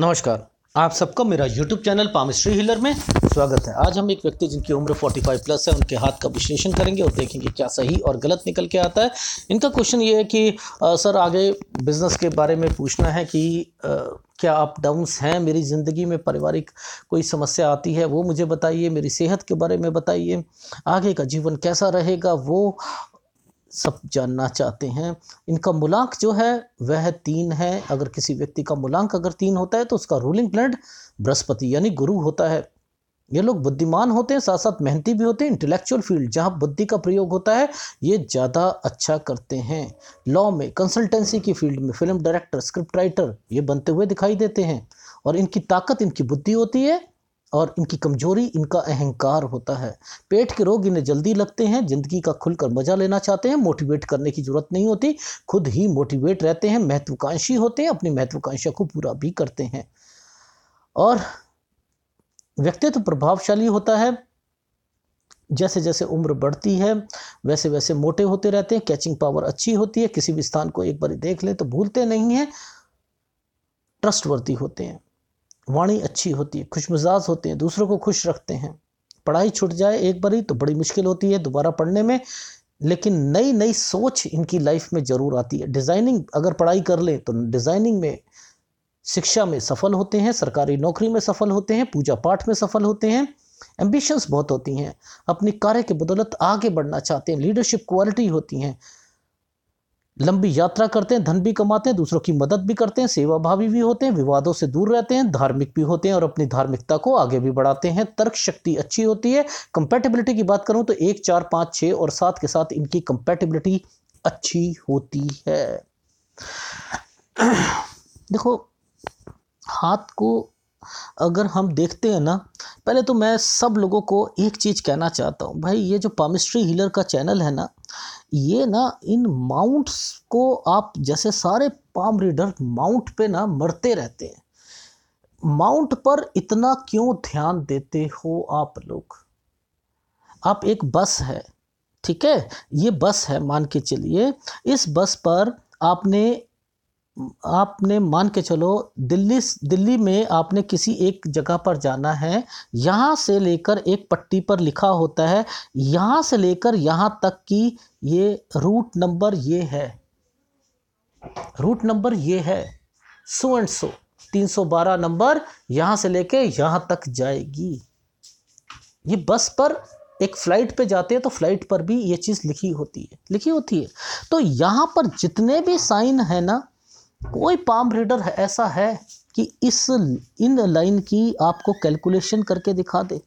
नमस्कार आप सबका मेरा यूट्यूब चैनल पामिस्ट्री हिलर में स्वागत है आज हम एक व्यक्ति जिनकी उम्र 45 प्लस है उनके हाथ का विश्लेषण करेंगे और देखेंगे क्या सही और गलत निकल के आता है इनका क्वेश्चन ये है कि आ, सर आगे बिज़नेस के बारे में पूछना है कि आ, क्या अप डाउन्स हैं मेरी ज़िंदगी में पारिवारिक कोई समस्या आती है वो मुझे बताइए मेरी सेहत के बारे में बताइए आगे का जीवन कैसा रहेगा वो सब जानना चाहते हैं इनका मूलांक जो है वह तीन है अगर किसी व्यक्ति का मूलांक अगर तीन होता है तो उसका रूलिंग प्लैनेट बृहस्पति यानी गुरु होता है ये लोग बुद्धिमान होते हैं साथ साथ मेहनती भी होते हैं इंटेलेक्चुअल फील्ड जहाँ बुद्धि का प्रयोग होता है ये ज़्यादा अच्छा करते हैं लॉ में कंसल्टेंसी की फील्ड में फिल्म डायरेक्टर स्क्रिप्ट राइटर ये बनते हुए दिखाई देते हैं और इनकी ताकत इनकी बुद्धि होती है और इनकी कमजोरी इनका अहंकार होता है पेट के रोग इन्हें जल्दी लगते हैं ज़िंदगी का खुलकर मजा लेना चाहते हैं मोटिवेट करने की ज़रूरत नहीं होती खुद ही मोटिवेट रहते हैं महत्वाकांक्षी होते हैं अपनी महत्वाकांक्षा को पूरा भी करते हैं और व्यक्तित्व तो प्रभावशाली होता है जैसे जैसे उम्र बढ़ती है वैसे वैसे मोटे होते रहते हैं कैचिंग पावर अच्छी होती है किसी भी स्थान को एक बार देख ले तो भूलते नहीं हैं ट्रस्टवर्ती होते हैं वाणी अच्छी होती है खुश मिजाज होते हैं दूसरों को खुश रखते हैं पढ़ाई छूट जाए एक बार ही तो बड़ी मुश्किल होती है दोबारा पढ़ने में लेकिन नई नई सोच इनकी लाइफ में ज़रूर आती है डिज़ाइनिंग अगर पढ़ाई कर लें तो डिज़ाइनिंग में शिक्षा में सफल होते हैं सरकारी नौकरी में सफल होते हैं पूजा पाठ में सफल होते हैं एम्बिशंस बहुत होती हैं अपनी कार्य के बदौलत आगे बढ़ना चाहते हैं लीडरशिप क्वालिटी होती हैं लंबी यात्रा करते हैं धन भी कमाते हैं दूसरों की मदद भी करते हैं सेवाभावी भी होते हैं विवादों से दूर रहते हैं धार्मिक भी होते हैं और अपनी धार्मिकता को आगे भी बढ़ाते हैं तर्क शक्ति अच्छी होती है कंपेटेबिलिटी की बात करूं तो एक चार पाँच छः और सात के साथ इनकी कंपेटेबिलिटी अच्छी होती है देखो हाथ को अगर हम देखते हैं ना पहले तो मैं सब लोगों को एक चीज़ कहना चाहता हूँ भाई ये जो पामिस्ट्री हीलर का चैनल है ना ये ना इन माउंट्स को आप जैसे सारे पाम रीडर माउंट पे ना मरते रहते हैं माउंट पर इतना क्यों ध्यान देते हो आप लोग आप एक बस है ठीक है ये बस है मान के चलिए इस बस पर आपने आपने मान के चलो दिल्ली दिल्ली में आपने किसी एक जगह पर जाना है यहाँ से लेकर एक पट्टी पर लिखा होता है यहाँ से लेकर यहाँ तक कि ये रूट नंबर ये है रूट नंबर ये है सो एंड सो 312 नंबर यहाँ से लेके यहाँ तक जाएगी ये बस पर एक फ़्लाइट पे जाते हैं तो फ़्लाइट पर भी ये चीज़ लिखी होती है लिखी होती है तो यहाँ पर जितने भी साइन है ना कोई पाम रीडर ऐसा है कि इस इन लाइन की आपको कैलकुलेशन करके दिखा दे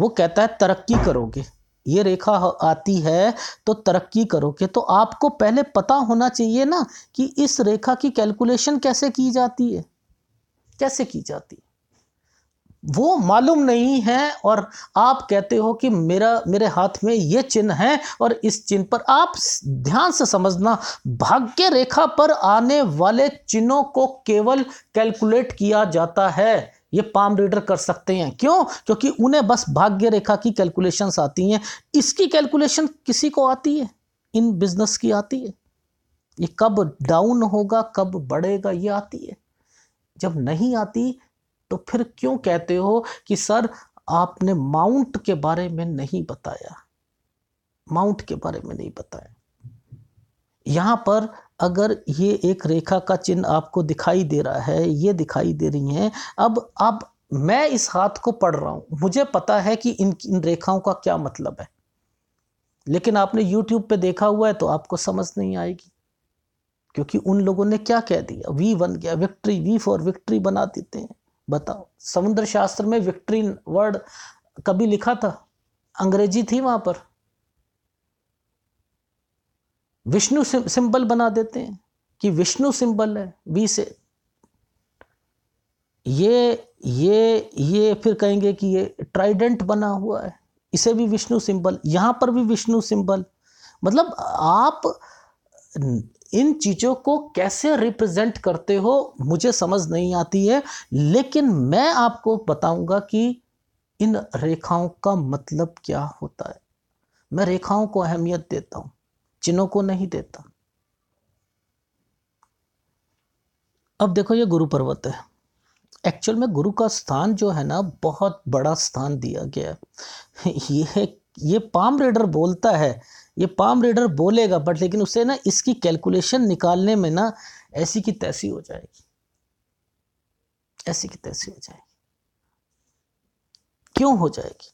वो कहता है तरक्की करोगे ये रेखा आती है तो तरक्की करोगे तो आपको पहले पता होना चाहिए ना कि इस रेखा की कैलकुलेशन कैसे की जाती है कैसे की जाती है वो मालूम नहीं है और आप कहते हो कि मेरा मेरे हाथ में ये चिन्ह है और इस चिन्ह पर आप ध्यान से समझना भाग्य रेखा पर आने वाले चिन्हों को केवल कैलकुलेट किया जाता है ये पाम रीडर कर सकते हैं क्यों क्योंकि उन्हें बस भाग्य रेखा की कैलकुलेशंस आती हैं इसकी कैलकुलेशन किसी को आती है इन बिजनेस की आती है ये कब डाउन होगा कब बढ़ेगा ये आती है जब नहीं आती तो फिर क्यों कहते हो कि सर आपने माउंट के बारे में नहीं बताया माउंट के बारे में नहीं बताया यहाँ पर अगर ये एक रेखा का चिन्ह आपको दिखाई दे रहा है ये दिखाई दे रही हैं अब अब मैं इस हाथ को पढ़ रहा हूँ मुझे पता है कि इन इन रेखाओं का क्या मतलब है लेकिन आपने यूट्यूब पे देखा हुआ है तो आपको समझ नहीं आएगी क्योंकि उन लोगों ने क्या कह दिया वी बन गया विक्ट्री वी फॉर विक्ट्री बना देते हैं बताओ समुद्र शास्त्र में विक्ट्री वर्ड कभी लिखा था अंग्रेजी थी वहां पर विष्णु सिंबल बना देते हैं कि विष्णु सिंबल है वी से ये ये ये फिर कहेंगे कि ये ट्राइडेंट बना हुआ है इसे भी विष्णु सिंबल यहां पर भी विष्णु सिंबल मतलब आप इन चीज़ों को कैसे रिप्रेजेंट करते हो मुझे समझ नहीं आती है लेकिन मैं आपको बताऊंगा कि इन रेखाओं का मतलब क्या होता है मैं रेखाओं को अहमियत देता हूँ चिन्हों को नहीं देता अब देखो ये गुरु पर्वत है एक्चुअल में गुरु का स्थान जो है ना बहुत बड़ा स्थान दिया गया है ये ये पाम रीडर बोलता है ये पाम रीडर बोलेगा बट लेकिन उसे ना इसकी कैलकुलेशन निकालने में ना ऐसी की तैसी हो जाएगी ऐसी की तैसी हो जाएगी क्यों हो जाएगी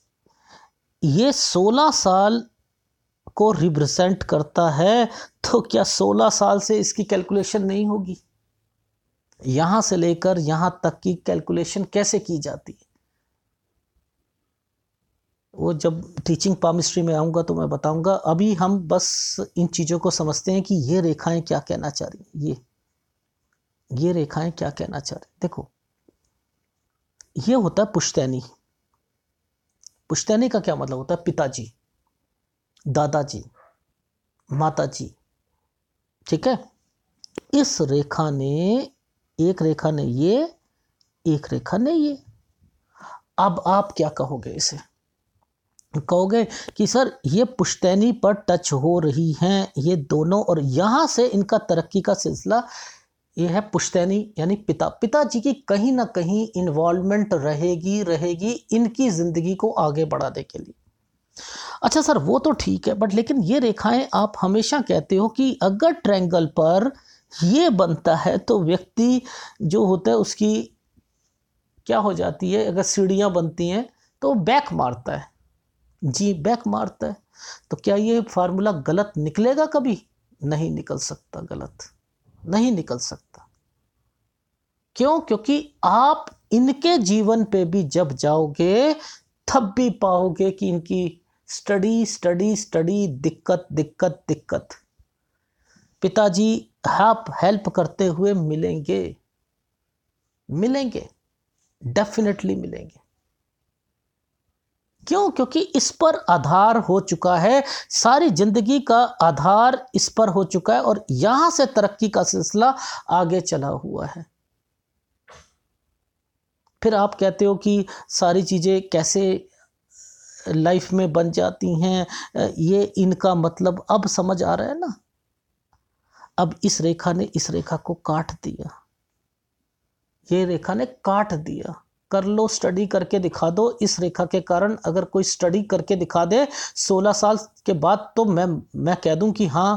ये सोलह साल को रिप्रेजेंट करता है तो क्या सोलह साल से इसकी कैलकुलेशन नहीं होगी यहां से लेकर यहां तक की कैलकुलेशन कैसे की जाती है वो जब टीचिंग पामिस्ट्री में आऊँगा तो मैं बताऊँगा अभी हम बस इन चीज़ों को समझते हैं कि ये रेखाएं क्या कहना चाह रही ये ये रेखाएं क्या कहना चाह रही देखो ये होता है पुश्तैनी पुश्तैनी का क्या मतलब होता है पिताजी दादाजी माताजी ठीक है इस रेखा ने एक रेखा ने ये एक रेखा ने ये अब आप क्या कहोगे इसे कहोगे कि सर ये पुश्तैनी पर टच हो रही हैं ये दोनों और यहाँ से इनका तरक्की का सिलसिला ये है पुश्तैनी यानी पिता पिताजी की कहीं ना कहीं इन्वॉल्वमेंट रहेगी रहेगी इनकी ज़िंदगी को आगे बढ़ाने के लिए अच्छा सर वो तो ठीक है बट लेकिन ये रेखाएं आप हमेशा कहते हो कि अगर ट्रैंगल पर ये बनता है तो व्यक्ति जो होता है उसकी क्या हो जाती है अगर सीढ़ियाँ बनती हैं तो बैक मारता है जी बैक मारता है तो क्या ये फार्मूला गलत निकलेगा कभी नहीं निकल सकता गलत नहीं निकल सकता क्यों क्योंकि आप इनके जीवन पे भी जब जाओगे थप भी पाओगे कि इनकी स्टडी स्टडी स्टडी दिक्कत दिक्कत दिक्कत पिताजी आप हेल्प करते हुए मिलेंगे मिलेंगे डेफिनेटली मिलेंगे क्यों क्योंकि इस पर आधार हो चुका है सारी ज़िंदगी का आधार इस पर हो चुका है और यहां से तरक्की का सिलसिला आगे चला हुआ है फिर आप कहते हो कि सारी चीज़ें कैसे लाइफ में बन जाती हैं ये इनका मतलब अब समझ आ रहा है ना अब इस रेखा ने इस रेखा को काट दिया ये रेखा ने काट दिया कर लो स्टडी करके दिखा दो इस रेखा के कारण अगर कोई स्टडी करके दिखा दे सोलह साल के बाद तो मैं मैं कह दूं कि हाँ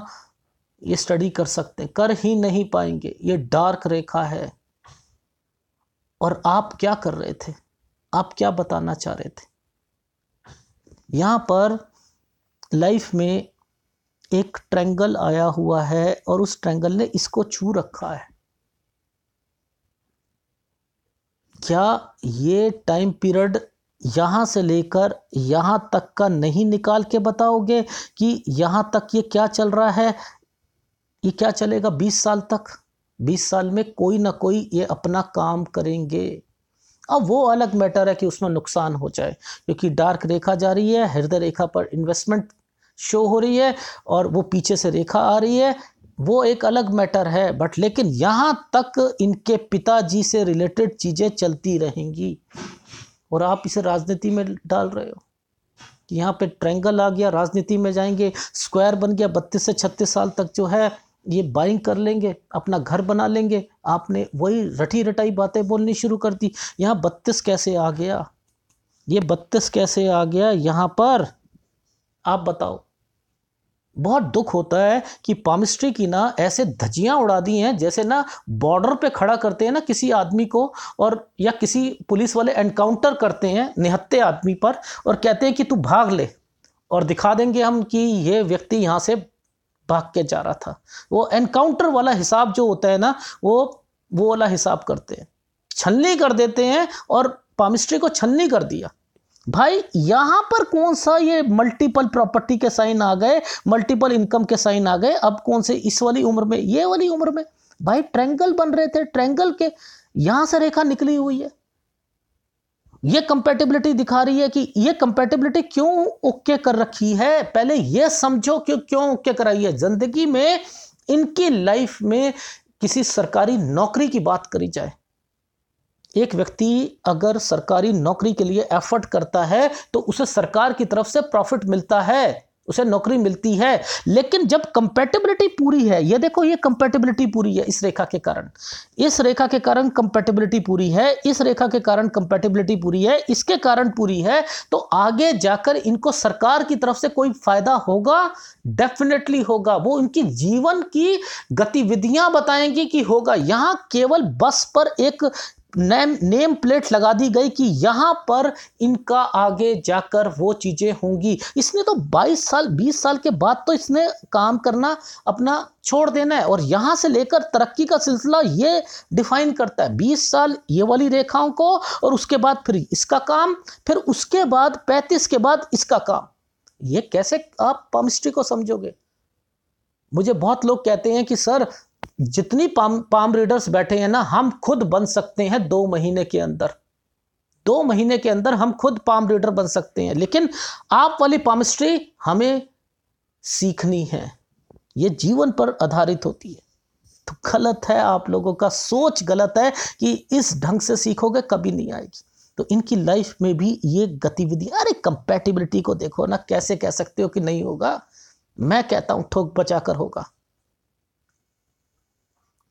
ये स्टडी कर सकते कर ही नहीं पाएंगे ये डार्क रेखा है और आप क्या कर रहे थे आप क्या बताना चाह रहे थे यहाँ पर लाइफ में एक ट्रेंगल आया हुआ है और उस ट्रेंगल ने इसको छू रखा है क्या ये टाइम पीरियड यहाँ से लेकर यहाँ तक का नहीं निकाल के बताओगे कि यहाँ तक ये क्या चल रहा है ये क्या चलेगा बीस साल तक बीस साल में कोई ना कोई ये अपना काम करेंगे अब वो अलग मैटर है कि उसमें नुकसान हो जाए क्योंकि डार्क रेखा जा रही है हृदय रेखा पर इन्वेस्टमेंट शो हो रही है और वो पीछे से रेखा आ रही है वो एक अलग मैटर है बट लेकिन यहाँ तक इनके पिताजी से रिलेटेड चीज़ें चलती रहेंगी और आप इसे राजनीति में डाल रहे हो कि यहाँ पे ट्रेंगल आ गया राजनीति में जाएंगे स्क्वायर बन गया बत्तीस से छत्तीस साल तक जो है ये बाइंग कर लेंगे अपना घर बना लेंगे आपने वही रटी रटाई बातें बोलनी शुरू कर दी यहाँ बत्तीस कैसे आ गया ये बत्तीस कैसे आ गया यहाँ पर आप बताओ बहुत दुख होता है कि पामिस्ट्री की ना ऐसे धजियाँ उड़ा दी हैं जैसे ना बॉर्डर पे खड़ा करते हैं ना किसी आदमी को और या किसी पुलिस वाले एनकाउंटर करते हैं निहत्ते आदमी पर और कहते हैं कि तू भाग ले और दिखा देंगे हम कि ये व्यक्ति यहाँ से भाग के जा रहा था वो एनकाउंटर वाला हिसाब जो होता है ना वो वो वाला हिसाब करते हैं छलनी कर देते हैं और पामिस्ट्री को छलनी कर दिया भाई यहां पर कौन सा ये मल्टीपल प्रॉपर्टी के साइन आ गए मल्टीपल इनकम के साइन आ गए अब कौन से इस वाली उम्र में ये वाली उम्र में भाई ट्रेंगल बन रहे थे ट्रेंगल के यहां से रेखा निकली हुई है ये कंपेटेबिलिटी दिखा रही है कि ये कंपेटेबिलिटी क्यों ओके कर रखी है पहले ये समझो क्यों क्यों ओके कराई है जिंदगी में इनकी लाइफ में किसी सरकारी नौकरी की बात करी जाए एक व्यक्ति अगर सरकारी नौकरी के लिए एफर्ट करता है तो उसे सरकार की तरफ से प्रॉफिट मिलता है उसे नौकरी मिलती है लेकिन जब कंपेटेबिलिटी पूरी है ये देखो ये कंपेटेबिलिटी पूरी है इस रेखा के कारण इस रेखा के कारण कंपेटेबिलिटी पूरी है इस रेखा के कारण कंपेटेबिलिटी पूरी है इसके कारण पूरी है तो आगे जाकर इनको सरकार की तरफ से कोई फायदा होगा डेफिनेटली होगा वो इनकी जीवन की गतिविधियां बताएंगी कि होगा यहाँ केवल बस पर एक नेम नेम प्लेट लगा दी गई कि यहाँ पर इनका आगे जाकर वो चीज़ें होंगी इसने तो 22 साल 20 साल के बाद तो इसने काम करना अपना छोड़ देना है और यहाँ से लेकर तरक्की का सिलसिला ये डिफाइन करता है 20 साल ये वाली रेखाओं को और उसके बाद फिर इसका काम फिर उसके बाद 35 के बाद इसका काम ये कैसे आप पमिस्ट्री को समझोगे मुझे बहुत लोग कहते हैं कि सर जितनी पाम पाम रीडर्स बैठे हैं ना हम खुद बन सकते हैं दो महीने के अंदर दो महीने के अंदर हम खुद पाम रीडर बन सकते हैं लेकिन आप वाली पामिस्ट्री हमें सीखनी है ये जीवन पर आधारित होती है तो गलत है आप लोगों का सोच गलत है कि इस ढंग से सीखोगे कभी नहीं आएगी तो इनकी लाइफ में भी ये गतिविधि अरे कंपेटिबिलिटी को देखो ना कैसे कह सकते हो कि नहीं होगा मैं कहता हूं ठोक कर होगा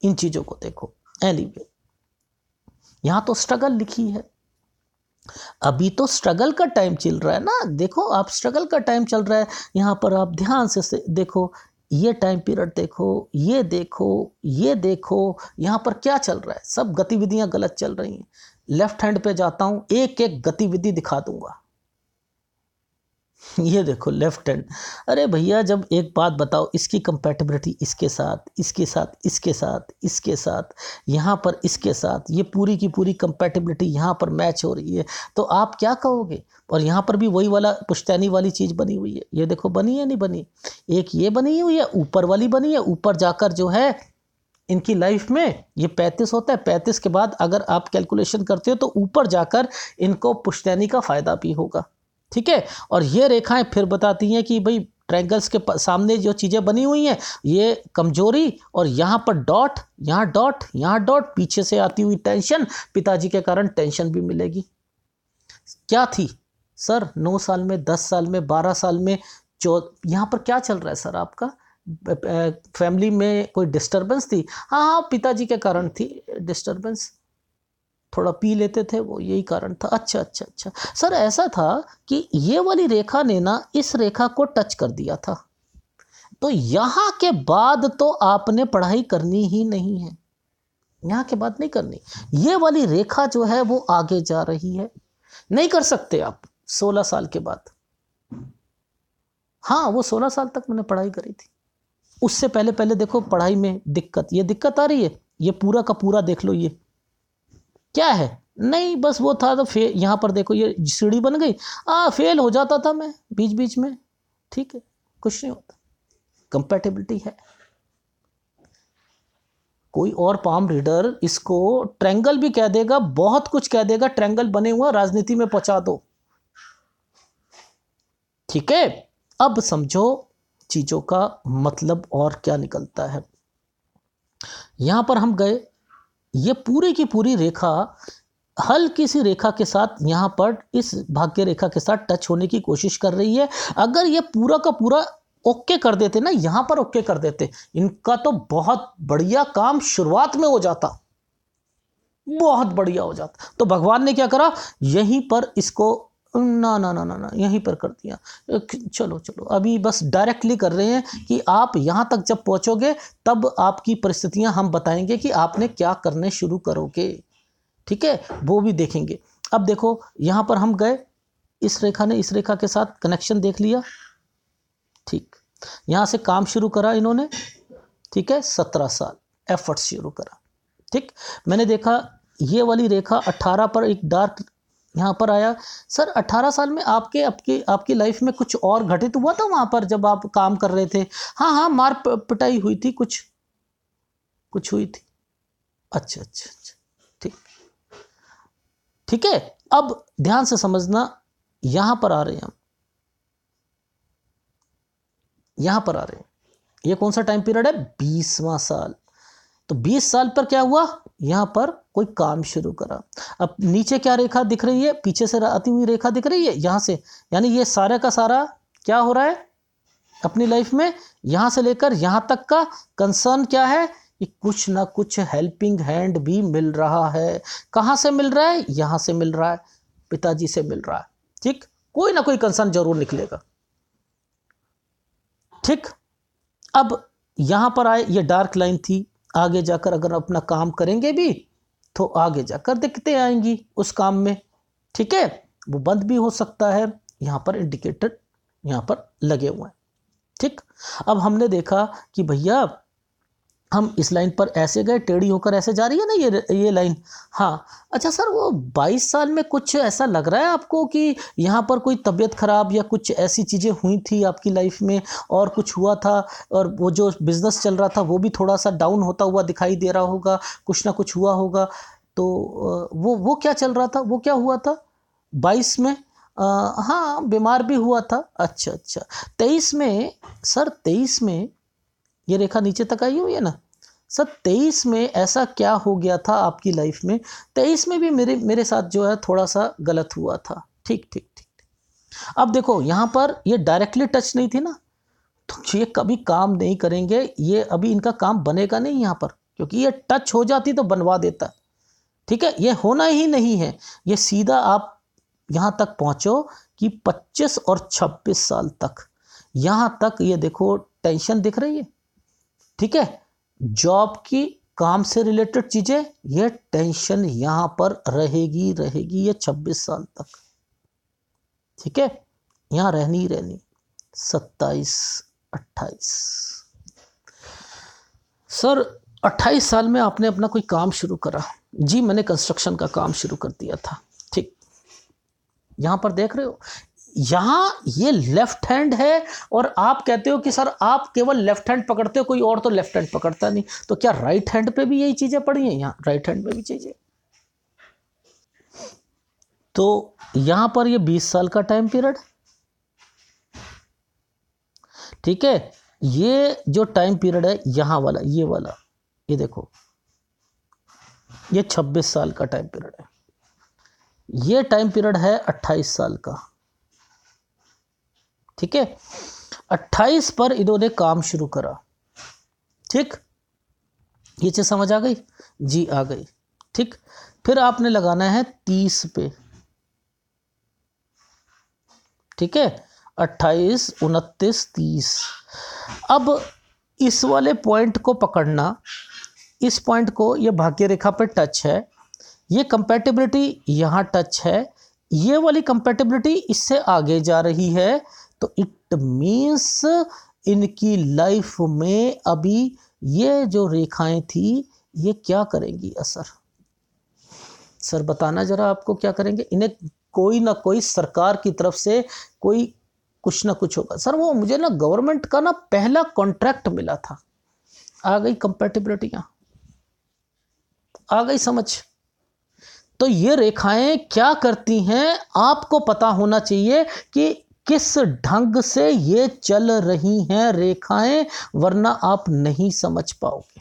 इन चीज़ों को देखो एनी वे यहां तो स्ट्रगल लिखी है अभी तो स्ट्रगल का टाइम चल रहा है ना देखो आप स्ट्रगल का टाइम चल रहा है यहां पर आप ध्यान से देखो ये टाइम पीरियड देखो ये देखो ये देखो यहां पर क्या चल रहा है सब गतिविधियां गलत चल रही हैं लेफ्ट हैंड पे जाता हूं एक एक गतिविधि दिखा दूंगा ये देखो लेफ्ट हैंड अरे भैया जब एक बात बताओ इसकी कंपेटेबिलिटी इसके साथ इसके साथ इसके साथ इसके साथ यहाँ पर इसके साथ ये पूरी की पूरी कंपेटेबिलिटी यहाँ पर मैच हो रही है तो आप क्या कहोगे और यहाँ पर भी वही वाला पुश्तैनी वाली चीज़ बनी हुई है ये देखो बनी है नहीं बनी एक ये बनी हुई है ऊपर वाली बनी है ऊपर जाकर जो है इनकी लाइफ में ये पैंतीस होता है पैंतीस के बाद अगर आप कैलकुलेशन करते हो तो ऊपर जाकर इनको पुश्तैनी का फ़ायदा भी होगा ठीक है और ये रेखाएं फिर बताती हैं कि भाई ट्रैंगल्स के सामने जो चीज़ें बनी हुई हैं ये कमजोरी और यहाँ पर डॉट यहाँ डॉट यहाँ डॉट पीछे से आती हुई टेंशन पिताजी के कारण टेंशन भी मिलेगी क्या थी सर नौ साल में दस साल में बारह साल में चौ यहाँ पर क्या चल रहा है सर आपका फैमिली में कोई डिस्टरबेंस थी हाँ हाँ पिताजी के कारण थी डिस्टरबेंस थोड़ा पी लेते थे वो यही कारण था अच्छा अच्छा अच्छा सर ऐसा था कि ये वाली रेखा ने ना इस रेखा को टच कर दिया था तो यहाँ के बाद तो आपने पढ़ाई करनी ही नहीं है यहाँ के बाद नहीं करनी ये वाली रेखा जो है वो आगे जा रही है नहीं कर सकते आप सोलह साल के बाद हाँ वो सोलह साल तक मैंने पढ़ाई करी थी उससे पहले पहले देखो पढ़ाई में दिक्कत ये दिक्कत आ रही है ये पूरा का पूरा देख लो ये क्या है नहीं बस वो था तो फे यहाँ पर देखो ये सीढ़ी बन गई आ फेल हो जाता था मैं बीच बीच में ठीक है कुछ नहीं होता कंपेटेबिलिटी है कोई और पाम रीडर इसको ट्रेंगल भी कह देगा बहुत कुछ कह देगा ट्रेंगल बने हुए राजनीति में पहुंचा दो ठीक है अब समझो चीज़ों का मतलब और क्या निकलता है यहां पर हम गए ये पूरी की पूरी रेखा हल्की सी रेखा के साथ यहाँ पर इस भाग्य रेखा के साथ टच होने की कोशिश कर रही है अगर ये पूरा का पूरा ओके कर देते ना यहाँ पर ओके कर देते इनका तो बहुत बढ़िया काम शुरुआत में हो जाता बहुत बढ़िया हो जाता तो भगवान ने क्या करा यहीं पर इसको ना ना ना ना ना यहीं पर कर दिया चलो चलो अभी बस डायरेक्टली कर रहे हैं कि आप यहाँ तक जब पहुँचोगे तब आपकी परिस्थितियाँ हम बताएंगे कि आपने क्या करने शुरू करोगे ठीक है वो भी देखेंगे अब देखो यहाँ पर हम गए इस रेखा ने इस रेखा के साथ कनेक्शन देख लिया ठीक यहाँ से काम शुरू करा इन्होंने ठीक है सत्रह साल एफर्ट्स शुरू करा ठीक मैंने देखा ये वाली रेखा अट्ठारह पर एक डार्क यहाँ पर आया सर अट्ठारह साल में आपके आपके आपकी लाइफ में कुछ और घटित हुआ था वहाँ पर जब आप काम कर रहे थे हाँ हाँ मार पिटाई हुई थी कुछ कुछ हुई थी अच्छा अच्छा अच्छा ठीक ठीक है अब ध्यान से समझना यहाँ पर आ रहे हैं हम यहाँ पर आ रहे हैं ये कौन सा टाइम पीरियड है बीसवा साल तो बीस साल पर क्या हुआ यहाँ पर कोई काम शुरू करा अब नीचे क्या रेखा दिख रही है पीछे से आती हुई रेखा दिख रही है यहाँ से यानी ये सारे का सारा क्या हो रहा है अपनी लाइफ में यहाँ से लेकर यहाँ तक का कंसर्न क्या है कि कुछ ना कुछ हेल्पिंग हैंड भी मिल रहा है कहाँ से मिल रहा है यहाँ से मिल रहा है पिताजी से मिल रहा है ठीक कोई ना कोई कंसर्न जरूर निकलेगा ठीक अब यहाँ पर आए ये डार्क लाइन थी आगे जाकर अगर अपना काम करेंगे भी तो आगे जाकर दिक्कतें आएंगी उस काम में ठीक है वो बंद भी हो सकता है यहाँ पर इंडिकेटर यहाँ पर लगे हुए हैं ठीक अब हमने देखा कि भैया हम इस लाइन पर ऐसे गए टेढ़ी होकर ऐसे जा रही है ना ये ये लाइन हाँ अच्छा सर वो 22 साल में कुछ ऐसा लग रहा है आपको कि यहाँ पर कोई तबीयत ख़राब या कुछ ऐसी चीज़ें हुई थी आपकी लाइफ में और कुछ हुआ था और वो जो बिज़नेस चल रहा था वो भी थोड़ा सा डाउन होता हुआ दिखाई दे रहा होगा कुछ ना कुछ हुआ होगा तो वो वो क्या चल रहा था वो क्या हुआ था बाईस में आ, हाँ बीमार भी हुआ था अच्छा अच्छा तेईस में सर तेईस में ये रेखा नीचे तक आई हुई है ना सर तेईस में ऐसा क्या हो गया था आपकी लाइफ में तेईस में भी मेरे मेरे साथ जो है थोड़ा सा गलत हुआ था ठीक ठीक ठीक अब देखो यहाँ पर ये डायरेक्टली टच नहीं थी ना तो ये कभी काम नहीं करेंगे ये अभी इनका काम बनेगा नहीं यहाँ पर क्योंकि ये टच हो जाती तो बनवा देता ठीक है ये होना ही नहीं है ये सीधा आप यहाँ तक पहुँचो कि 25 और 26 साल तक यहाँ तक ये देखो टेंशन दिख रही है ठीक है जॉब की काम से रिलेटेड चीज़ें यह टेंशन यहां पर रहेगी रहेगी ये छब्बीस साल तक ठीक है यहां रहनी रहनी सत्ताईस अट्ठाईस सर अट्ठाईस साल में आपने अपना कोई काम शुरू करा जी मैंने कंस्ट्रक्शन का काम शुरू कर दिया था ठीक यहां पर देख रहे हो यहाँ ये लेफ्ट हैंड है और आप कहते हो कि सर आप केवल लेफ्ट हैंड पकड़ते हो कोई और तो लेफ्ट हैंड पकड़ता नहीं तो क्या राइट हैंड पे भी यही चीज़ें पड़ी हैं यहाँ राइट हैंड पे भी चीज़ें तो यहां पर ये बीस साल का टाइम पीरियड ठीक है ये जो टाइम पीरियड है यहां वाला ये वाला ये देखो ये छब्बीस साल का टाइम पीरियड है ये टाइम पीरियड है अट्ठाईस साल का ठीक है 28 पर इन्होंने काम शुरू करा ठीक ये चीज़ समझ आ गई जी आ गई ठीक फिर आपने लगाना है 30 पे ठीक है 28 उनतीस तीस अब इस वाले पॉइंट को पकड़ना इस पॉइंट को ये भाग्य रेखा पर टच है ये कंपेटिबिलिटी यहाँ टच है ये वाली कंपेटिबिलिटी इससे आगे जा रही है तो इट मीन्स इनकी लाइफ में अभी ये जो रेखाएं थी ये क्या करेंगी असर सर बताना ज़रा आपको क्या करेंगे इन्हें कोई ना कोई सरकार की तरफ से कोई कुछ ना कुछ होगा सर वो मुझे ना गवर्नमेंट का ना पहला कॉन्ट्रैक्ट मिला था आ गई कंपेटेबिलिटियाँ आ गई समझ तो ये रेखाएं क्या करती हैं आपको पता होना चाहिए कि किस ढंग से ये चल रही हैं रेखाएं वरना आप नहीं समझ पाओगे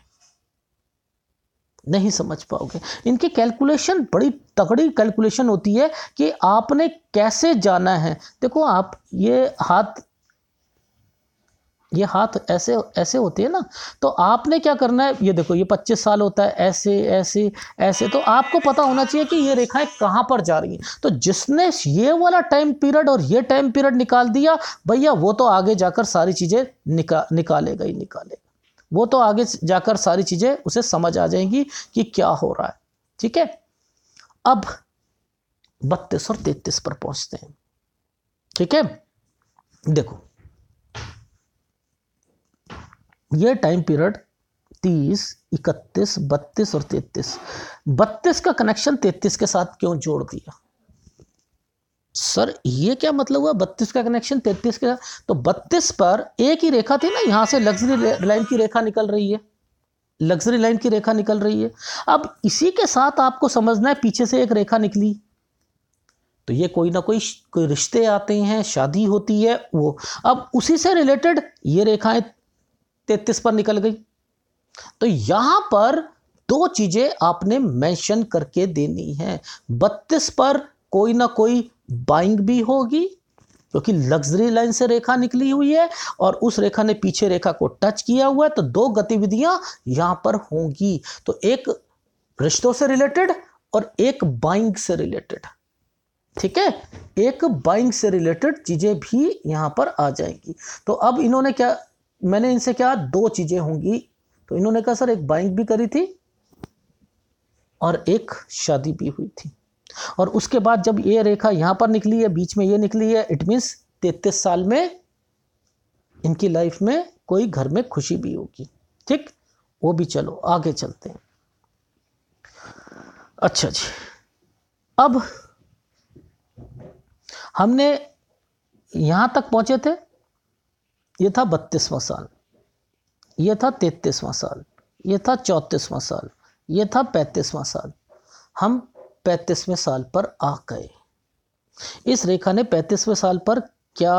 नहीं समझ पाओगे इनकी कैलकुलेशन बड़ी तगड़ी कैलकुलेशन होती है कि आपने कैसे जाना है देखो आप ये हाथ ये हाथ ऐसे ऐसे होते हैं ना तो आपने क्या करना है ये देखो ये पच्चीस साल होता है ऐसे ऐसे ऐसे तो आपको पता होना चाहिए कि ये रेखाएं कहाँ पर जा रही हैं तो जिसने ये वाला टाइम पीरियड और ये टाइम पीरियड निकाल दिया भैया वो तो आगे जाकर सारी चीज़ें निका निकालेगा ही निकालेगा वो तो आगे जाकर सारी चीज़ें उसे समझ आ जाएंगी कि क्या हो रहा है ठीक है अब बत्तीस और तैतीस पर पहुँचते हैं ठीक है देखो ये टाइम पीरियड तीस इकतीस बत्तीस और तैतीस बत्तीस का कनेक्शन तैतीस के साथ क्यों जोड़ दिया सर ये क्या मतलब हुआ बत्तीस का कनेक्शन तैतीस के साथ तो बत्तीस पर एक ही रेखा थी ना यहां से लग्जरी लाइन की रेखा निकल रही है लग्जरी लाइन की रेखा निकल रही है अब इसी के साथ आपको समझना है पीछे से एक रेखा निकली तो ये कोई ना कोई कोई रिश्ते आते हैं शादी होती है वो अब उसी से रिलेटेड ये रेखाएं तैतीस पर निकल गई तो यहां पर दो चीज़ें आपने मेंशन करके देनी है बत्तीस पर कोई ना कोई बाइंग भी होगी क्योंकि लग्जरी लाइन से रेखा निकली हुई है और उस रेखा ने पीछे रेखा को टच किया हुआ है तो दो गतिविधियां यहां पर होंगी तो एक रिश्तों से रिलेटेड और एक बाइंग से रिलेटेड ठीक है एक बाइंग से रिलेटेड चीज़ें भी यहां पर आ जाएंगी तो अब इन्होंने क्या मैंने इनसे क्या दो चीज़ें होंगी तो इन्होंने कहा सर एक बाइंग भी करी थी और एक शादी भी हुई थी और उसके बाद जब ये रेखा यहाँ पर निकली है बीच में ये निकली है इट मीन्स तैतीस साल में इनकी लाइफ में कोई घर में खुशी भी होगी ठीक वो भी चलो आगे चलते हैं अच्छा जी अब हमने यहां तक पहुंचे थे ये था बत्तीसवां साल ये था तैतीसवां साल ये था चौंतीसवां साल ये था पैंतीसवां साल हम पैंतीसवें साल पर आ गए इस रेखा ने पैंतीसवें साल पर क्या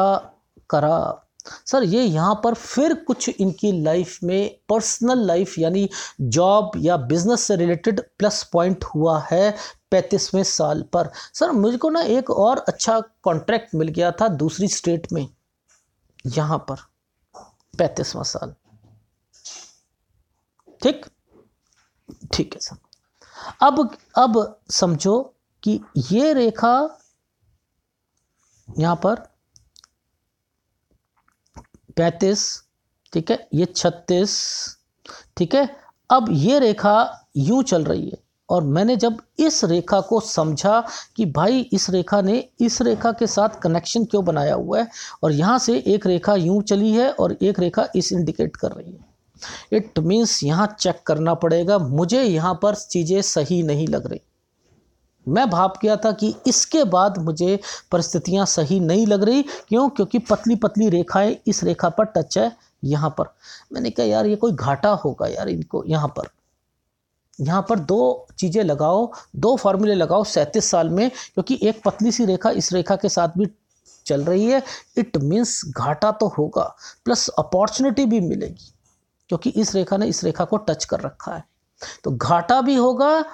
करा सर ये यहाँ पर फिर कुछ इनकी लाइफ में पर्सनल लाइफ यानी जॉब या बिजनेस से रिलेटेड प्लस पॉइंट हुआ है पैंतीसवें साल पर सर मुझको ना एक और अच्छा कॉन्ट्रैक्ट मिल गया था दूसरी स्टेट में यहाँ पर पैंतीसवां साल ठीक ठीक है सर अब अब समझो कि ये रेखा यहां पर पैंतीस ठीक है ये छत्तीस ठीक है अब ये रेखा यूं चल रही है और मैंने जब इस रेखा को समझा कि भाई इस रेखा ने इस रेखा के साथ कनेक्शन क्यों बनाया हुआ है और यहाँ से एक रेखा यूँ चली है और एक रेखा इस इंडिकेट कर रही है इट मीन्स यहाँ चेक करना पड़ेगा मुझे यहाँ पर चीज़ें सही नहीं लग रही मैं भाप किया था कि इसके बाद मुझे परिस्थितियाँ सही नहीं लग रही क्यों क्योंकि पतली पतली रेखाएं इस रेखा पर टच है यहाँ पर मैंने कहा यार ये कोई घाटा होगा यार इनको यहाँ पर यहाँ पर दो चीज़ें लगाओ दो फार्मूले लगाओ सैंतीस साल में क्योंकि एक पतली सी रेखा इस रेखा के साथ भी चल रही है इट मीन्स घाटा तो होगा प्लस अपॉर्चुनिटी भी मिलेगी क्योंकि इस रेखा ने इस रेखा को टच कर रखा है तो घाटा भी होगा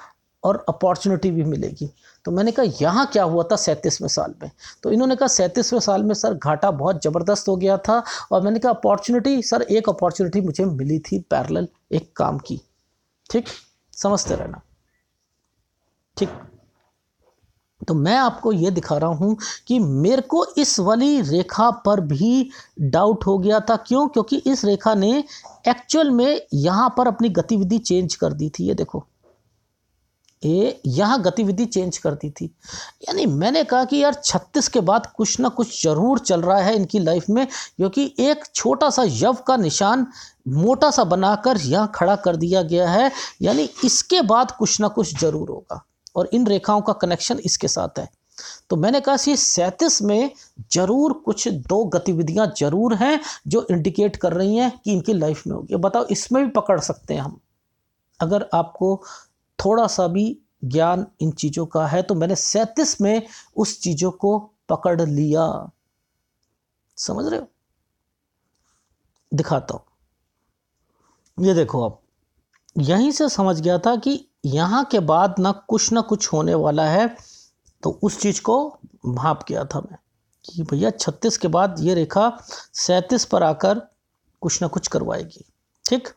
और अपॉर्चुनिटी भी मिलेगी तो मैंने कहा यहाँ क्या हुआ था सैंतीसवें साल में तो इन्होंने कहा सैंतीसवें साल में सर घाटा बहुत ज़बरदस्त हो गया था और मैंने कहा अपॉर्चुनिटी सर एक अपॉर्चुनिटी मुझे मिली थी पैरेलल एक काम की ठीक समझते रहना ठीक तो मैं आपको ये दिखा रहा हूँ कि मेरे को इस वाली रेखा पर भी डाउट हो गया था क्यों क्योंकि इस रेखा ने एक्चुअल में यहाँ पर अपनी गतिविधि चेंज कर दी थी ये देखो ये यहाँ गतिविधि चेंज कर दी थी यानी मैंने कहा कि यार 36 के बाद कुछ ना कुछ जरूर चल रहा है इनकी लाइफ में क्योंकि एक छोटा सा यव का निशान मोटा सा बनाकर यहाँ खड़ा कर दिया गया है यानी इसके बाद कुछ ना कुछ जरूर होगा और इन रेखाओं का कनेक्शन इसके साथ है तो मैंने कहा कि सैंतीस में जरूर कुछ दो गतिविधियां जरूर हैं जो इंडिकेट कर रही हैं कि इनकी लाइफ में होगी बताओ इसमें भी पकड़ सकते हैं हम अगर आपको थोड़ा सा भी ज्ञान इन चीज़ों का है तो मैंने सैंतीस में उस चीज़ों को पकड़ लिया समझ रहे हो दिखाता हूँ ये देखो आप यहीं से समझ गया था कि यहाँ के बाद ना कुछ ना कुछ होने वाला है तो उस चीज़ को भाप किया था मैं कि भैया छत्तीस के बाद ये रेखा सैंतीस पर आकर कुछ ना कुछ करवाएगी ठीक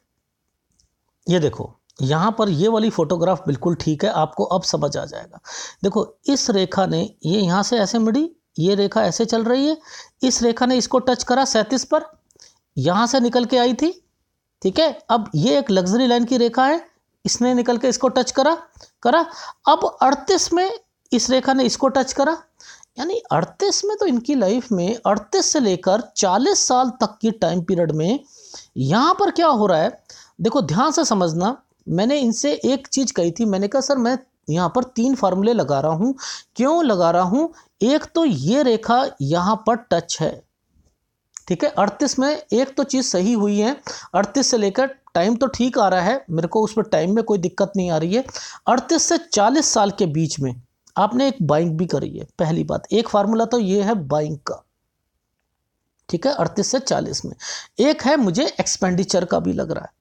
ये देखो यहाँ पर ये वाली फोटोग्राफ बिल्कुल ठीक है आपको अब समझ आ जाएगा देखो इस रेखा ने ये यहाँ से ऐसे मिड़ी ये रेखा ऐसे चल रही है इस रेखा ने इसको टच करा सैंतीस पर यहाँ से निकल के आई थी ठीक है अब ये एक लग्जरी लाइन की रेखा है इसने निकल के इसको टच करा करा अब अड़तीस में इस रेखा ने इसको टच करा यानी अड़तीस में तो इनकी लाइफ में अड़तीस से लेकर चालीस साल तक की टाइम पीरियड में यहाँ पर क्या हो रहा है देखो ध्यान से समझना मैंने इनसे एक चीज़ कही थी मैंने कहा सर मैं यहाँ पर तीन फार्मूले लगा रहा हूँ क्यों लगा रहा हूँ एक तो ये रेखा यहाँ पर टच है ठीक है अड़तीस में एक तो चीज़ सही हुई है अड़तीस से लेकर टाइम तो ठीक आ रहा है मेरे को उसमें टाइम में कोई दिक्कत नहीं आ रही है अड़तीस से चालीस साल के बीच में आपने एक बाइंग भी करी है पहली बात एक फार्मूला तो ये है बाइंग का ठीक है अड़तीस से चालीस में एक है मुझे एक्सपेंडिचर का भी लग रहा है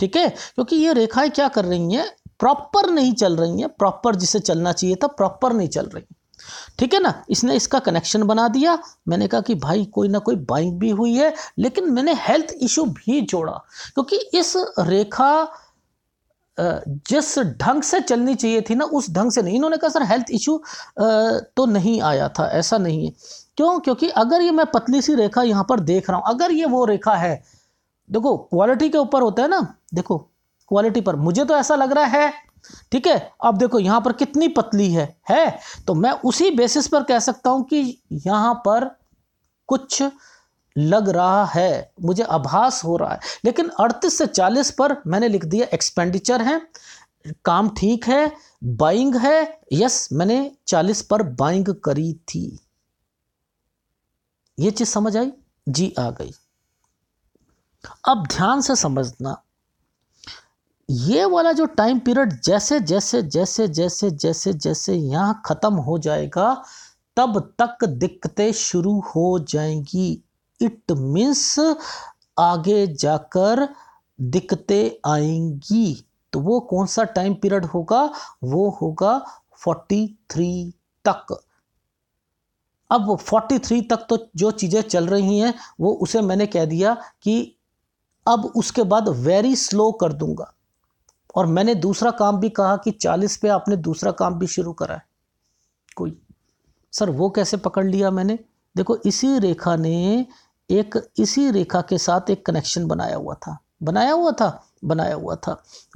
ठीक है क्योंकि ये रेखाएं क्या कर रही हैं प्रॉपर नहीं चल रही हैं प्रॉपर जिसे चलना चाहिए था प्रॉपर नहीं चल रही ठीक है ना इसने इसका कनेक्शन बना दिया मैंने कहा कि भाई कोई ना कोई बाइंग भी हुई है लेकिन मैंने हेल्थ इशू भी जोड़ा क्योंकि इस रेखा जिस ढंग से चलनी चाहिए थी ना उस ढंग से नहीं इन्होंने कहा सर हेल्थ इशू तो नहीं आया था ऐसा नहीं है क्यों क्योंकि अगर ये मैं पतली सी रेखा यहाँ पर देख रहा हूँ अगर ये वो रेखा है देखो क्वालिटी के ऊपर होता है ना देखो क्वालिटी पर मुझे तो ऐसा लग रहा है ठीक है अब देखो यहाँ पर कितनी पतली है है तो मैं उसी बेसिस पर कह सकता हूँ कि यहाँ पर कुछ लग रहा है मुझे आभास हो रहा है लेकिन 38 से 40 पर मैंने लिख दिया एक्सपेंडिचर है काम ठीक है बाइंग है यस मैंने 40 पर बाइंग करी थी ये चीज समझ आई जी आ गई अब ध्यान से समझना ये वाला जो टाइम पीरियड जैसे जैसे जैसे जैसे जैसे जैसे यहाँ ख़त्म हो जाएगा तब तक दिक्कतें शुरू हो जाएंगी इट मीन्स आगे जाकर दिक्कतें आएंगी तो वो कौन सा टाइम पीरियड होगा वो होगा फोर्टी थ्री तक अब 43 तक तो जो चीज़ें चल रही हैं वो उसे मैंने कह दिया कि अब उसके बाद वेरी स्लो कर दूंगा और मैंने दूसरा काम भी कहा कि चालीस पे आपने दूसरा काम भी शुरू करा है कोई सर वो कैसे पकड़ लिया मैंने देखो इसी रेखा ने एक इसी रेखा के साथ एक कनेक्शन बनाया हुआ था बनाया हुआ था बनाया हुआ था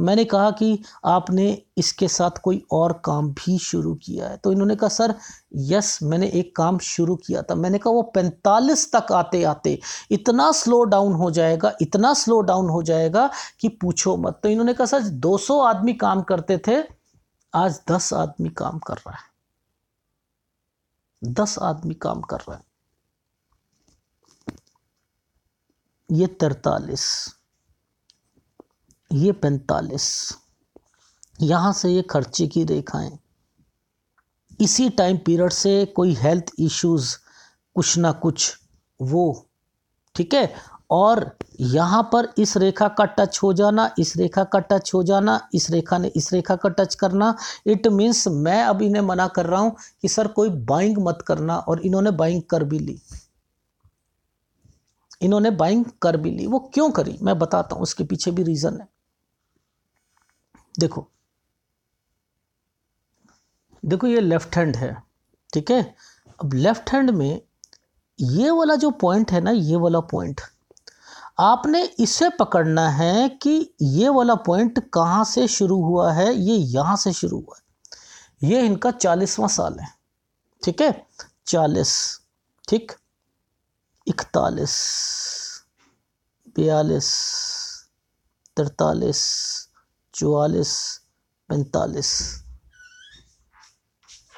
मैंने कहा कि आपने इसके साथ कोई और काम भी शुरू किया है तो इन्होंने कहा सर यस मैंने एक काम शुरू किया था मैंने कहा वो पैंतालीस तक आते आते इतना स्लो डाउन हो जाएगा इतना स्लो डाउन हो जाएगा कि पूछो मत तो इन्होंने कहा सर 200 आदमी काम करते थे आज 10 आदमी काम कर रहा है 10 आदमी काम कर रहा है ये तैतालीस ये पैंतालीस यहाँ से ये खर्चे की रेखाएं इसी टाइम पीरियड से कोई हेल्थ इश्यूज कुछ ना कुछ वो ठीक है और यहाँ पर इस रेखा का टच हो जाना इस रेखा का टच हो जाना इस रेखा ने इस रेखा का टच करना इट मीन्स मैं अब इन्हें मना कर रहा हूँ कि सर कोई बाइंग मत करना और इन्होंने बाइंग कर भी ली इन्होंने बाइंग कर भी ली वो क्यों करी मैं बताता हूँ उसके पीछे भी रीज़न है देखो देखो ये लेफ्ट हैंड है ठीक है अब लेफ्ट हैंड में ये वाला जो पॉइंट है ना ये वाला पॉइंट आपने इसे पकड़ना है कि ये वाला पॉइंट कहाँ से शुरू हुआ है ये यहाँ से शुरू हुआ है ये इनका चालीसवां साल है ठीक है चालीस ठीक इकतालीस बयालीस तरतालीस चौवालीस पैंतालीस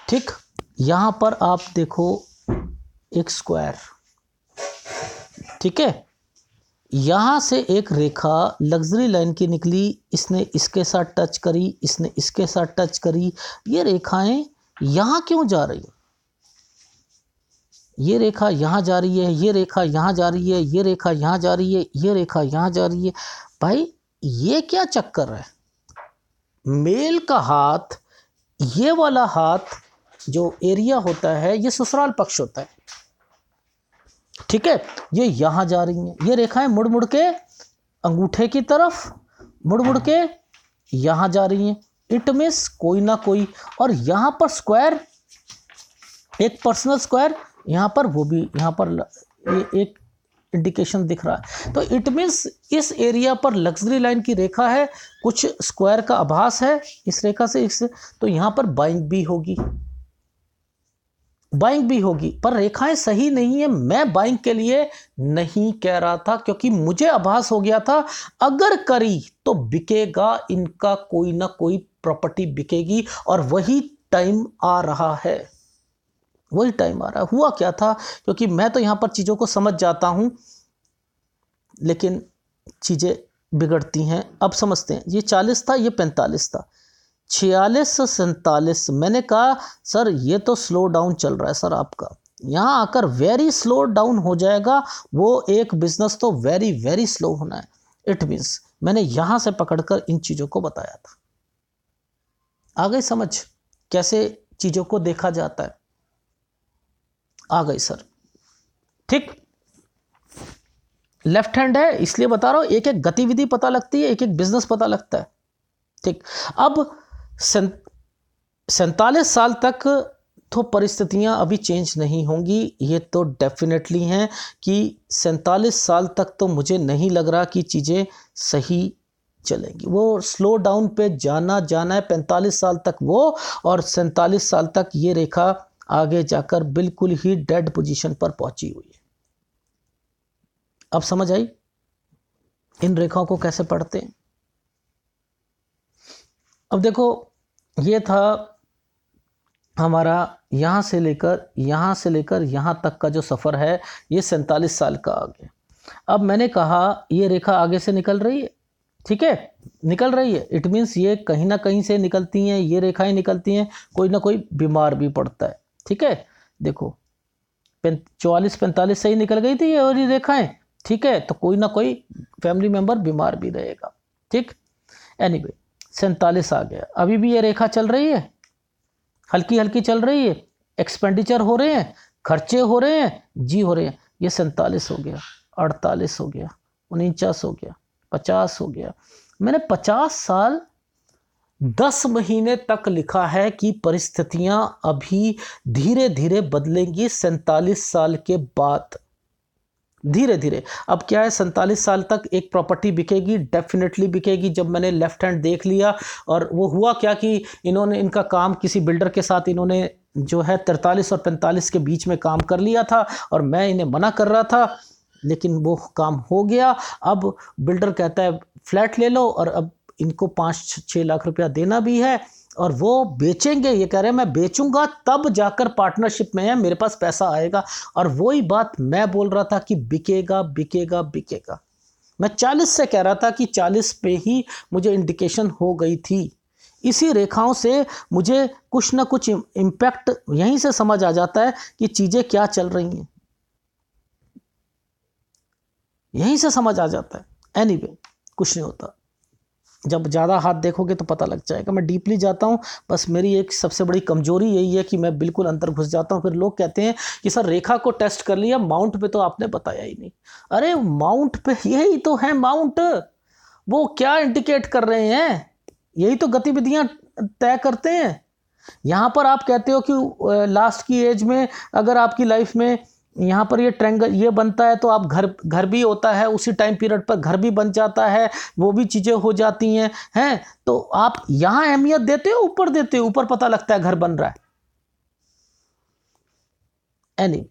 ठीक यहां पर आप देखो एक स्क्वायर ठीक है यहां से एक रेखा लग्जरी लाइन की निकली इसने इसके साथ टच करी इसने इसके साथ टच करी ये रेखाएं यहां क्यों जा रही ये रेखा यहां जा रही है ये रेखा यहां जा रही है ये रेखा यहां जा रही है ये रेखा यहां जा रही है भाई ये क्या चक्कर है मेल का हाथ ये वाला हाथ जो एरिया होता है ये ससुराल पक्ष होता है ठीक है ये यहाँ जा रही है ये रेखाएं मुड़ मुड़ के अंगूठे की तरफ मुड़ मुड़ के यहाँ जा रही हैं इट मीन्स कोई ना कोई और यहाँ पर स्क्वायर एक पर्सनल स्क्वायर यहाँ पर वो भी यहाँ पर ये एक इंडिकेशन दिख रहा है तो इट मीन्स इस एरिया पर लग्जरी लाइन की रेखा है कुछ स्क्वायर का आभास है इस रेखा से इस तो यहाँ पर बाइंग भी होगी बाइंग भी होगी पर रेखाएं सही नहीं है मैं बाइंग के लिए नहीं कह रहा था क्योंकि मुझे आभास हो गया था अगर करी तो बिकेगा इनका कोई ना कोई प्रॉपर्टी बिकेगी और वही टाइम आ रहा है वही टाइम आ रहा है हुआ क्या था क्योंकि मैं तो यहाँ पर चीज़ों को समझ जाता हूँ लेकिन चीज़ें बिगड़ती हैं अब समझते हैं ये चालीस था ये पैंतालीस था छियालीस सैंतालीस मैंने कहा सर ये तो स्लो डाउन चल रहा है सर आपका यहाँ आकर वेरी स्लो डाउन हो जाएगा वो एक बिजनेस तो वेरी वेरी स्लो होना है इट मीन्स मैंने यहाँ से पकड़कर इन चीज़ों को बताया था आ गई समझ कैसे चीज़ों को देखा जाता है आ गई सर ठीक लेफ्ट हैंड है इसलिए बता रहा हूं एक एक गतिविधि पता लगती है एक एक बिजनेस पता लगता है ठीक अब सैतालीस साल तक तो परिस्थितियां अभी चेंज नहीं होंगी ये तो डेफिनेटली हैं कि सैतालीस साल तक तो मुझे नहीं लग रहा कि चीज़ें सही चलेंगी वो स्लो डाउन पे जाना जाना है पैंतालीस साल तक वो और सैंतालीस साल तक ये रेखा आगे जाकर बिल्कुल ही डेड पोजीशन पर पहुंची हुई है अब समझ आई इन रेखाओं को कैसे पढ़ते हैं अब देखो ये था हमारा यहां से लेकर यहां से लेकर यहां तक का जो सफ़र है ये सैंतालीस साल का आ गया अब मैंने कहा ये रेखा आगे से निकल रही है ठीक है निकल रही है इट मीन्स ये कहीं ना कहीं से निकलती हैं ये रेखाएं निकलती हैं कोई ना कोई बीमार भी पड़ता है ठीक है देखो चौवालीस पैंतालीस सही निकल गई थी ये और ये रेखाएं ठीक है तो कोई ना कोई फैमिली मेंबर बीमार भी रहेगा ठीक एनी वे सैंतालीस आ गया अभी भी ये रेखा चल रही है हल्की हल्की चल रही है एक्सपेंडिचर हो रहे हैं खर्चे हो रहे हैं जी हो रहे हैं ये सैंतालीस हो गया अड़तालीस हो गया उनचास हो गया पचास हो गया मैंने पचास साल दस महीने तक लिखा है कि परिस्थितियां अभी धीरे धीरे बदलेंगी सैंतालीस साल के बाद धीरे धीरे अब क्या है सैंतालीस साल तक एक प्रॉपर्टी बिकेगी डेफिनेटली बिकेगी जब मैंने लेफ्ट हैंड देख लिया और वो हुआ क्या कि इन्होंने इनका काम किसी बिल्डर के साथ इन्होंने जो है तिरतालीस और पैंतालीस के बीच में काम कर लिया था और मैं इन्हें मना कर रहा था लेकिन वो काम हो गया अब बिल्डर कहता है फ्लैट ले लो और अब इनको पाँच छः लाख रुपया देना भी है और वो बेचेंगे ये कह रहे हैं मैं बेचूंगा तब जाकर पार्टनरशिप में है मेरे पास पैसा आएगा और वही बात मैं बोल रहा था कि बिकेगा बिकेगा बिकेगा मैं चालीस से कह रहा था कि चालीस पे ही मुझे इंडिकेशन हो गई थी इसी रेखाओं से मुझे कुछ ना कुछ इम्पैक्ट यहीं से समझ आ जाता है कि चीज़ें क्या चल रही हैं यहीं से समझ आ जाता है एनी anyway, कुछ नहीं होता जब ज़्यादा हाथ देखोगे तो पता लग जाएगा मैं डीपली जाता हूँ बस मेरी एक सबसे बड़ी कमजोरी यही है कि मैं बिल्कुल अंदर घुस जाता हूँ फिर लोग कहते हैं कि सर रेखा को टेस्ट कर लिया माउंट पे तो आपने बताया ही नहीं अरे माउंट पे यही तो है माउंट वो क्या इंडिकेट कर रहे हैं यही तो गतिविधियाँ तय करते हैं यहाँ पर आप कहते हो कि लास्ट की एज में अगर आपकी लाइफ में यहाँ पर ये ट्रेंगल ये बनता है तो आप घर घर भी होता है उसी टाइम पीरियड पर घर भी बन जाता है वो भी चीज़ें हो जाती हैं हैं तो आप यहाँ अहमियत देते हो ऊपर देते हो ऊपर पता लगता है घर बन रहा है एनी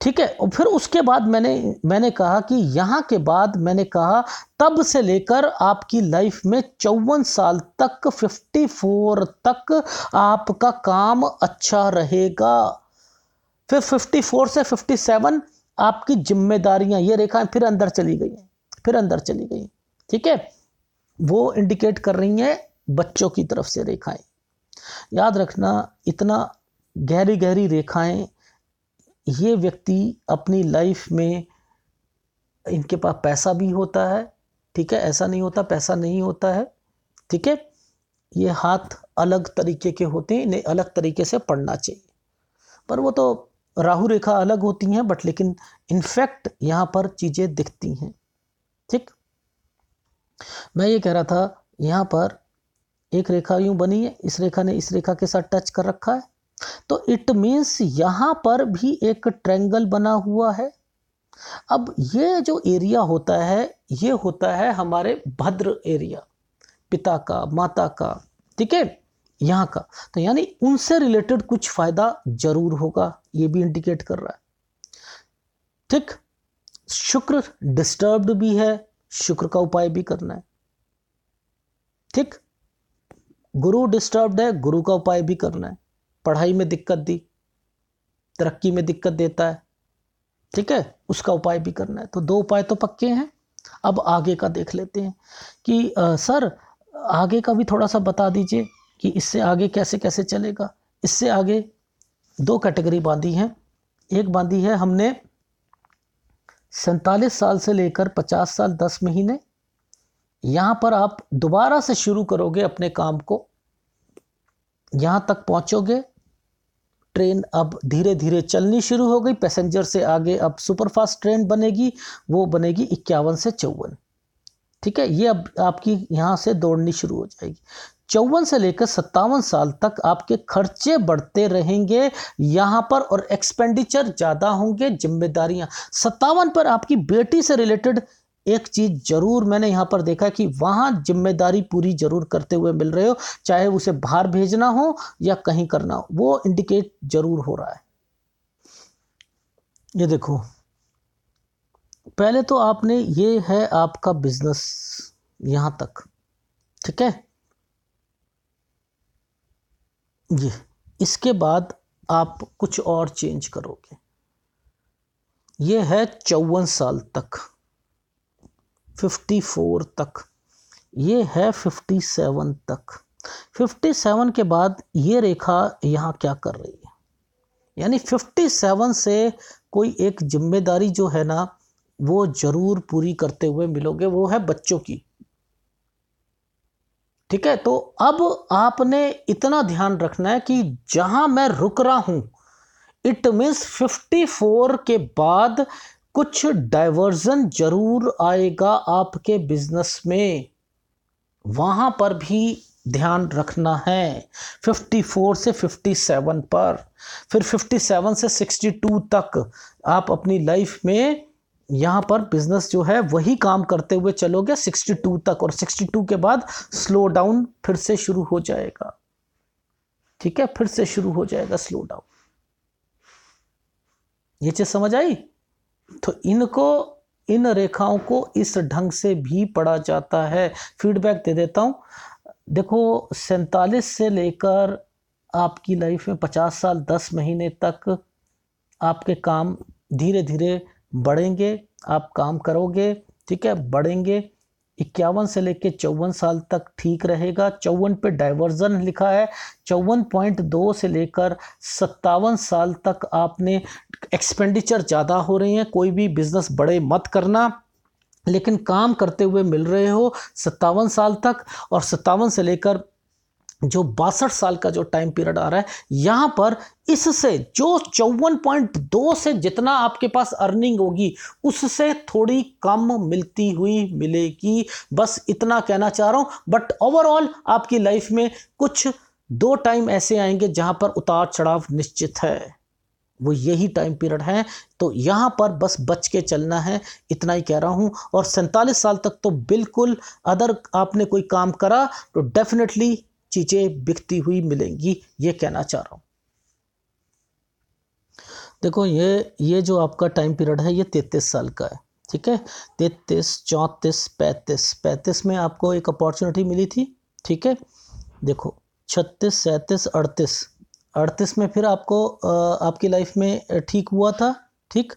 ठीक है और फिर उसके बाद मैंने मैंने कहा कि यहाँ के बाद मैंने कहा तब से लेकर आपकी लाइफ में चौवन साल तक फिफ्टी फोर तक आपका काम अच्छा रहेगा फिर 54 से 57 आपकी जिम्मेदारियां ये रेखाएं फिर अंदर चली गई हैं फिर अंदर चली गई ठीक है वो इंडिकेट कर रही हैं बच्चों की तरफ से रेखाएं याद रखना इतना गहरी गहरी रेखाएं ये व्यक्ति अपनी लाइफ में इनके पास पैसा भी होता है ठीक है ऐसा नहीं होता पैसा नहीं होता है ठीक है ये हाथ अलग तरीके के होते हैं इन्हें अलग तरीके से पढ़ना चाहिए पर वो तो राहु रेखा अलग होती हैं बट लेकिन इनफैक्ट यहाँ पर चीज़ें दिखती हैं ठीक मैं ये कह रहा था यहाँ पर एक रेखा यूं बनी है इस रेखा ने इस रेखा के साथ टच कर रखा है तो इट मीन्स यहाँ पर भी एक ट्रैंगल बना हुआ है अब ये जो एरिया होता है ये होता है हमारे भद्र एरिया पिता का माता का ठीक है यहाँ का तो यानी उनसे रिलेटेड कुछ फ़ायदा जरूर होगा ये भी इंडिकेट कर रहा है ठीक शुक्र डिस्टर्ब्ड भी है शुक्र का उपाय भी करना है ठीक गुरु डिस्टर्ब्ड है गुरु का उपाय भी करना है पढ़ाई में दिक्कत दी तरक्की में दिक्कत देता है ठीक है उसका उपाय भी करना है तो दो उपाय तो पक्के हैं अब आगे का देख लेते हैं कि आ, सर आगे का भी थोड़ा सा बता दीजिए कि इससे आगे कैसे कैसे चलेगा इससे आगे दो कैटेगरी बांधी हैं एक बांधी है हमने सैतालीस साल से लेकर पचास साल दस महीने यहाँ पर आप दोबारा से शुरू करोगे अपने काम को यहाँ तक पहुँचोगे ट्रेन अब धीरे धीरे चलनी शुरू हो गई पैसेंजर से आगे अब सुपरफास्ट ट्रेन बनेगी वो बनेगी इक्यावन से चौवन ठीक है ये अब आपकी यहाँ से दौड़नी शुरू हो जाएगी चौवन से लेकर सत्तावन साल तक आपके खर्चे बढ़ते रहेंगे यहाँ पर और एक्सपेंडिचर ज़्यादा होंगे जिम्मेदारियाँ सत्तावन पर आपकी बेटी से रिलेटेड एक चीज जरूर मैंने यहां पर देखा कि वहां जिम्मेदारी पूरी जरूर करते हुए मिल रहे हो चाहे उसे बाहर भेजना हो या कहीं करना हो वो इंडिकेट जरूर हो रहा है ये देखो पहले तो आपने ये है आपका बिजनेस यहां तक ठीक है जी इसके बाद आप कुछ और चेंज करोगे ये है चौवन साल तक फिफ्टी फोर तक ये है फिफ्टी सेवन तक फिफ्टी सेवन के बाद ये रेखा यहाँ क्या कर रही है यानी फिफ्टी सेवन से कोई एक जिम्मेदारी जो है ना वो ज़रूर पूरी करते हुए मिलोगे वो है बच्चों की ठीक है तो अब आपने इतना ध्यान रखना है कि जहां मैं रुक रहा हूं इट मीन्स 54 के बाद कुछ डाइवर्जन जरूर आएगा आपके बिजनेस में वहां पर भी ध्यान रखना है 54 से 57 पर फिर 57 से 62 तक आप अपनी लाइफ में यहाँ पर बिजनेस जो है वही काम करते हुए चलोगे 62 तक और 62 के बाद स्लो डाउन फिर से शुरू हो जाएगा ठीक है फिर से शुरू हो जाएगा स्लो डाउन ये चीज समझ आई तो इनको इन रेखाओं को इस ढंग से भी पढ़ा जाता है फीडबैक दे देता हूं देखो सैतालीस से लेकर आपकी लाइफ में पचास साल दस महीने तक आपके काम धीरे धीरे बढ़ेंगे आप काम करोगे ठीक है बढ़ेंगे इक्यावन से लेकर चौवन साल तक ठीक रहेगा चौवन पे डाइवर्जन लिखा है चौवन पॉइंट दो से लेकर सत्तावन साल तक आपने एक्सपेंडिचर ज़्यादा हो रही हैं कोई भी बिजनेस बड़े मत करना लेकिन काम करते हुए मिल रहे हो सत्तावन साल तक और सत्तावन से लेकर जो बासठ साल का जो टाइम पीरियड आ रहा है यहाँ पर इससे जो चौवन पॉइंट दो से जितना आपके पास अर्निंग होगी उससे थोड़ी कम मिलती हुई मिलेगी बस इतना कहना चाह रहा हूँ बट ओवरऑल आपकी लाइफ में कुछ दो टाइम ऐसे आएंगे जहाँ पर उतार चढ़ाव निश्चित है वो यही टाइम पीरियड है तो यहाँ पर बस बच के चलना है इतना ही कह रहा हूँ और सैंतालीस साल तक तो बिल्कुल अदर आपने कोई काम करा तो डेफिनेटली चीज़ें बिकती हुई मिलेंगी ये कहना चाह रहा हूँ देखो ये ये जो आपका टाइम पीरियड है ये तैतीस साल का है ठीक है तैतीस चौंतीस पैंतीस पैंतीस में आपको एक अपॉर्चुनिटी मिली थी ठीक है देखो छत्तीस सैंतीस अड़तीस अड़तीस में फिर आपको आपकी लाइफ में ठीक हुआ था ठीक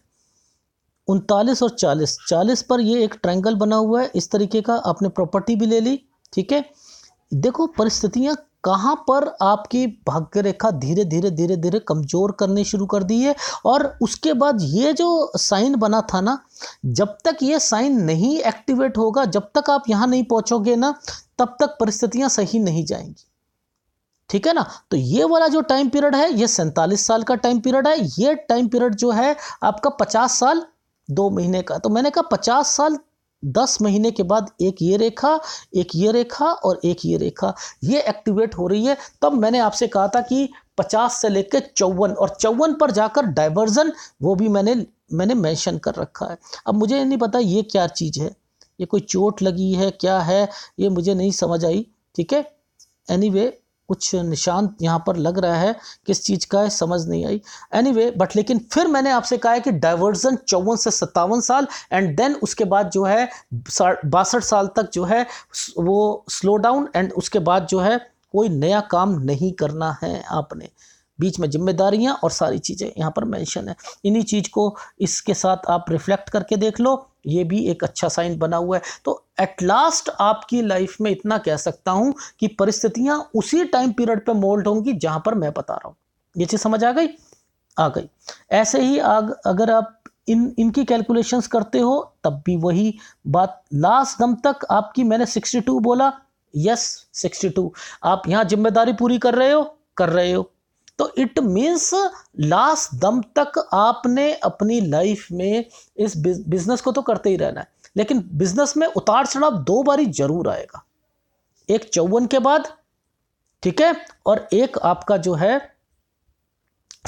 उनतालीस और चालीस चालीस पर ये एक ट्रायंगल बना हुआ है इस तरीके का आपने प्रॉपर्टी भी ले ली ठीक है देखो परिस्थितियाँ कहाँ पर आपकी भाग्य रेखा धीरे धीरे धीरे धीरे कमज़ोर करने शुरू कर दी है और उसके बाद ये जो साइन बना था ना जब तक ये साइन नहीं एक्टिवेट होगा जब तक आप यहाँ नहीं पहुँचोगे ना तब तक परिस्थितियाँ सही नहीं जाएंगी ठीक है ना तो ये वाला जो टाइम पीरियड है ये सैंतालीस साल का टाइम पीरियड है ये टाइम पीरियड जो है आपका पचास साल दो महीने का तो मैंने कहा पचास साल दस महीने के बाद एक ये रेखा एक ये रेखा और एक ये रेखा ये एक्टिवेट हो रही है तब मैंने आपसे कहा था कि पचास से लेकर चौवन और चौवन पर जाकर डाइवर्जन वो भी मैंने मैंने मेंशन कर रखा है अब मुझे नहीं पता ये क्या चीज़ है ये कोई चोट लगी है क्या है ये मुझे नहीं समझ आई ठीक है एनी anyway, कुछ निशान यहाँ पर लग रहा है किस चीज़ का है समझ नहीं आई एनी वे बट लेकिन फिर मैंने आपसे कहा है कि डाइवर्जन चौवन से सत्तावन साल एंड देन उसके बाद जो है बासठ साल तक जो है वो स्लो डाउन एंड उसके बाद जो है कोई नया काम नहीं करना है आपने बीच में जिम्मेदारियाँ और सारी चीज़ें यहाँ पर मेंशन है इन्हीं चीज़ को इसके साथ आप रिफ्लेक्ट करके देख लो ये भी एक अच्छा साइन बना हुआ है तो एट लास्ट आपकी लाइफ में इतना कह सकता हूँ कि परिस्थितियाँ उसी टाइम पीरियड पे मोल्ड होंगी जहाँ पर मैं बता रहा हूँ ये चीज़ समझ आ गई आ गई ऐसे ही आग अगर आप इन इनकी कैलकुलेशंस करते हो तब भी वही बात लास्ट दम तक आपकी मैंने 62 बोला यस 62 आप यहाँ जिम्मेदारी पूरी कर रहे हो कर रहे हो तो इट मीन्स लास्ट दम तक आपने अपनी लाइफ में इस बिज़नेस को तो करते ही रहना है लेकिन बिज़नेस में उतार चढ़ाव दो बारी ज़रूर आएगा एक चौवन के बाद ठीक है और एक आपका जो है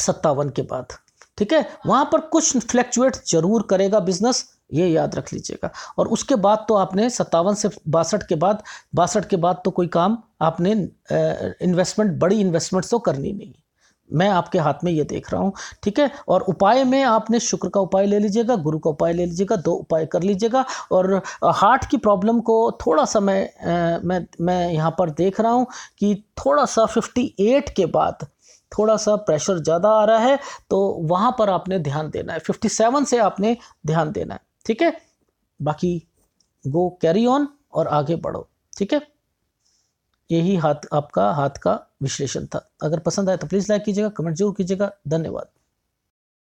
सत्तावन के बाद ठीक है वहां पर कुछ फ्लैक्चुएट जरूर करेगा बिज़नेस ये याद रख लीजिएगा और उसके बाद तो आपने सत्तावन से बासठ के बाद बासठ के बाद तो कोई काम आपने इन्वेस्टमेंट बड़ी इन्वेस्टमेंट्स तो करनी नहीं मैं आपके हाथ में ये देख रहा हूँ ठीक है और उपाय में आपने शुक्र का उपाय ले लीजिएगा गुरु का उपाय ले लीजिएगा दो उपाय कर लीजिएगा और हार्ट की प्रॉब्लम को थोड़ा सा मैं मैं मैं यहाँ पर देख रहा हूँ कि थोड़ा सा फिफ्टी एट के बाद थोड़ा सा प्रेशर ज़्यादा आ रहा है तो वहाँ पर आपने ध्यान देना है फिफ्टी सेवन से आपने ध्यान देना है ठीक है बाकी गो कैरी ऑन और आगे बढ़ो ठीक है यही हाथ आपका हाथ का विश्लेषण था अगर पसंद आया तो प्लीज़ लाइक कीजिएगा कमेंट जरूर कीजिएगा धन्यवाद